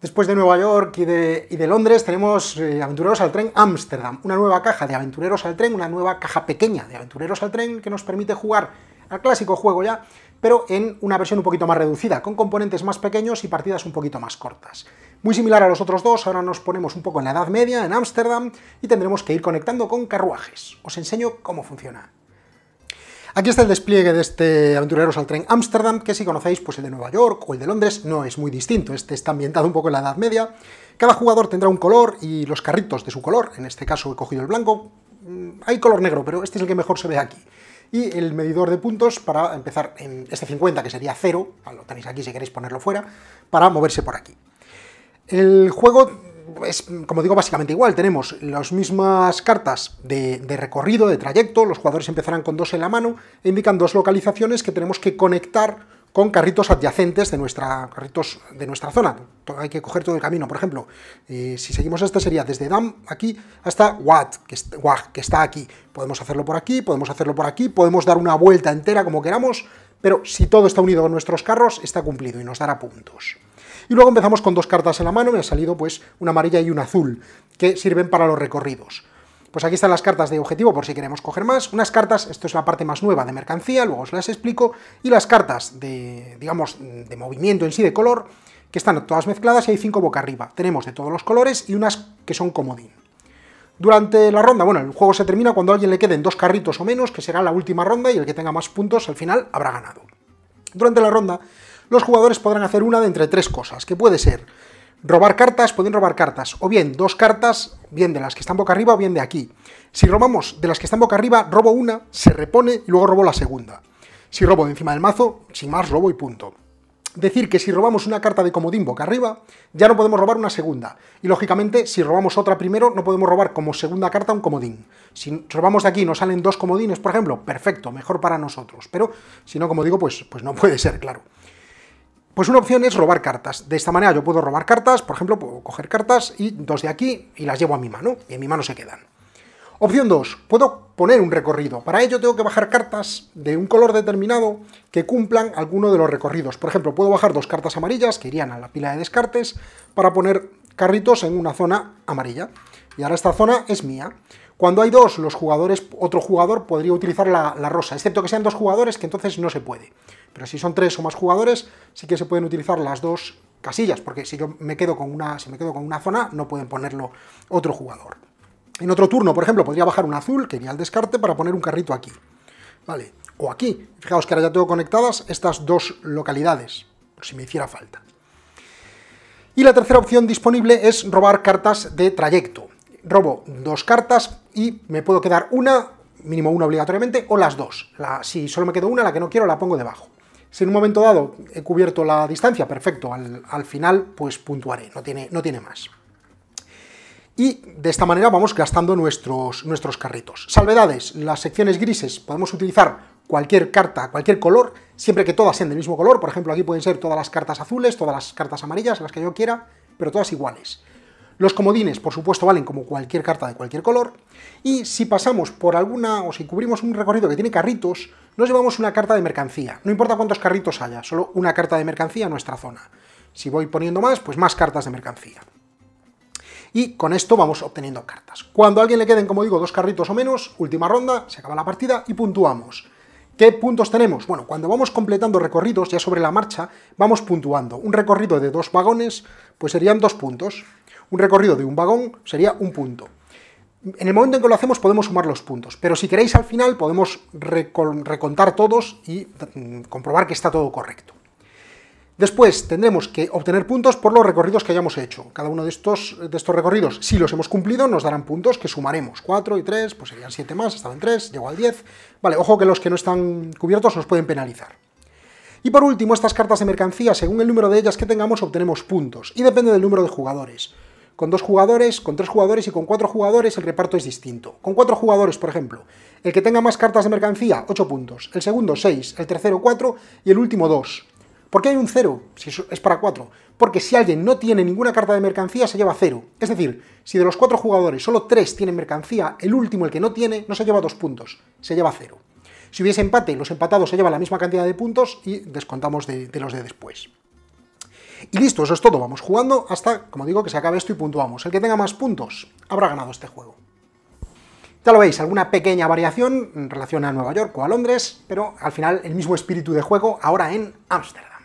Después de Nueva York y de, Londres tenemos eh, Aventureros al Tren Ámsterdam, una nueva caja de Aventureros al Tren, una nueva caja pequeña de Aventureros al Tren que nos permite jugar al clásico juego ya, pero en una versión un poquito más reducida, con componentes más pequeños y partidas un poquito más cortas. Muy similar a los otros dos, ahora nos ponemos un poco en la Edad Media, en Ámsterdam, y tendremos que ir conectando con carruajes. Os enseño cómo funciona. Aquí está el despliegue de este Aventureros al Tren Amsterdam, que si conocéis, pues el de Nueva York o el de Londres no es muy distinto, este está ambientado un poco en la Edad Media. Cada jugador tendrá un color y los carritos de su color, en este caso he cogido el blanco, mm, hay color negro, pero este es el que mejor se ve aquí. Y el medidor de puntos para empezar en este 50, que sería 0, lo tenéis aquí si queréis ponerlo fuera, para moverse por aquí. El juego es, como digo, básicamente igual. Tenemos las mismas cartas de, de, recorrido, de trayecto, los jugadores empezarán con dos en la mano, e indican dos localizaciones que tenemos que conectar con carritos adyacentes de nuestra, carritos de nuestra zona. Hay que coger todo el camino. Por ejemplo, eh, si seguimos este sería desde DAM aquí hasta wat que, que está aquí. Podemos hacerlo por aquí, podemos hacerlo por aquí, podemos dar una vuelta entera como queramos, pero si todo está unido con nuestros carros, está cumplido y nos dará puntos. Y luego empezamos con dos cartas en la mano, me ha salido pues una amarilla y una azul, que sirven para los recorridos. Pues aquí están las cartas de objetivo por si queremos coger más, unas cartas, esto es la parte más nueva de mercancía, luego os las explico, y las cartas de, digamos, de movimiento en sí, de color, que están todas mezcladas y hay cinco boca arriba. Tenemos de todos los colores y unas que son comodín. Durante la ronda, bueno, el juego se termina cuando a alguien le queden dos carritos o menos, que será la última ronda y el que tenga más puntos al final habrá ganado. Durante la ronda, los jugadores podrán hacer una de entre tres cosas, que puede ser robar cartas, pueden robar cartas, o bien dos cartas, bien de las que están boca arriba o bien de aquí. Si robamos de las que están boca arriba, robo una, se repone y luego robo la segunda. Si robo de encima del mazo, sin más, robo y punto. Decir que si robamos una carta de comodín boca arriba, ya no podemos robar una segunda. Y lógicamente, si robamos otra primero, no podemos robar como segunda carta un comodín. Si robamos de aquí y nos salen dos comodines, por ejemplo, perfecto, mejor para nosotros. Pero si no, como digo, pues, pues no puede ser, claro. Pues una opción es robar cartas. De esta manera yo puedo robar cartas, por ejemplo, puedo coger cartas y dos de aquí y las llevo a mi mano, y en mi mano se quedan. Opción 2, puedo poner un recorrido. Para ello tengo que bajar cartas de un color determinado que cumplan alguno de los recorridos. Por ejemplo, puedo bajar dos cartas amarillas que irían a la pila de descartes para poner carritos en una zona amarilla y ahora esta zona es mía. Cuando hay dos, los jugadores, otro jugador podría utilizar la, rosa, excepto que sean dos jugadores, que entonces no se puede. Pero si son tres o más jugadores, sí que se pueden utilizar las dos casillas, porque si yo me quedo con una, si me quedo con una zona, no pueden ponerlo otro jugador. En otro turno, por ejemplo, podría bajar un azul, que iría al descarte, para poner un carrito aquí. ¿Vale? O aquí. Fijaos que ahora ya tengo conectadas estas dos localidades, por si me hiciera falta. Y la tercera opción disponible es robar cartas de trayecto robo dos cartas y me puedo quedar una, mínimo una obligatoriamente, o las dos. si solo me quedo una, la que no quiero la pongo debajo. Si en un momento dado he cubierto la distancia, perfecto, al, final pues puntuaré, no tiene, no tiene más. Y de esta manera vamos gastando nuestros, nuestros carritos. Salvedades, las secciones grises podemos utilizar cualquier carta, cualquier color, siempre que todas sean del mismo color. Por ejemplo, aquí pueden ser todas las cartas azules, todas las cartas amarillas, las que yo quiera, pero todas iguales. Los comodines, por supuesto, valen como cualquier carta de cualquier color. Y si pasamos por alguna, o si cubrimos un recorrido que tiene carritos, nos llevamos una carta de mercancía. No importa cuántos carritos haya, solo una carta de mercancía en nuestra zona. Si voy poniendo más, pues más cartas de mercancía. Y con esto vamos obteniendo cartas. Cuando a alguien le queden, como digo, dos carritos o menos, última ronda, se acaba la partida y puntuamos. ¿Qué puntos tenemos? Bueno, cuando vamos completando recorridos, ya sobre la marcha, vamos puntuando. Un recorrido de dos vagones, pues serían dos puntos. Un recorrido de un vagón sería un punto. En el momento en que lo hacemos podemos sumar los puntos, pero si queréis al final podemos recontar todos y mm, comprobar que está todo correcto. Después tendremos que obtener puntos por los recorridos que hayamos hecho. Cada uno de estos, de estos recorridos, si los hemos cumplido, nos darán puntos que sumaremos. 4 y 3, pues serían 7 más, estaban tres, 3, llegó al 10. Vale, ojo que los que no están cubiertos nos pueden penalizar. Y por último, estas cartas de mercancía, según el número de ellas que tengamos, obtenemos puntos. Y depende del número de jugadores con dos jugadores, con tres jugadores y con cuatro jugadores el reparto es distinto. Con cuatro jugadores, por ejemplo, el que tenga más cartas de mercancía, ocho puntos, el segundo 6, el tercero 4 y el último dos. ¿Por qué hay un 0? Si es para cuatro? Porque si alguien no tiene ninguna carta de mercancía, se lleva 0. Es decir, si de los cuatro jugadores solo tres tienen mercancía, el último, el que no tiene, no se lleva dos puntos, se lleva cero. Si hubiese empate, los empatados se llevan la misma cantidad de puntos y descontamos de los de después. Y listo, eso es todo. Vamos jugando hasta, como digo, que se acabe esto y puntuamos. El que tenga más puntos habrá ganado este juego. Ya lo veis, alguna pequeña variación en relación a Nueva York o a Londres, pero al final el mismo espíritu de juego ahora en Ámsterdam.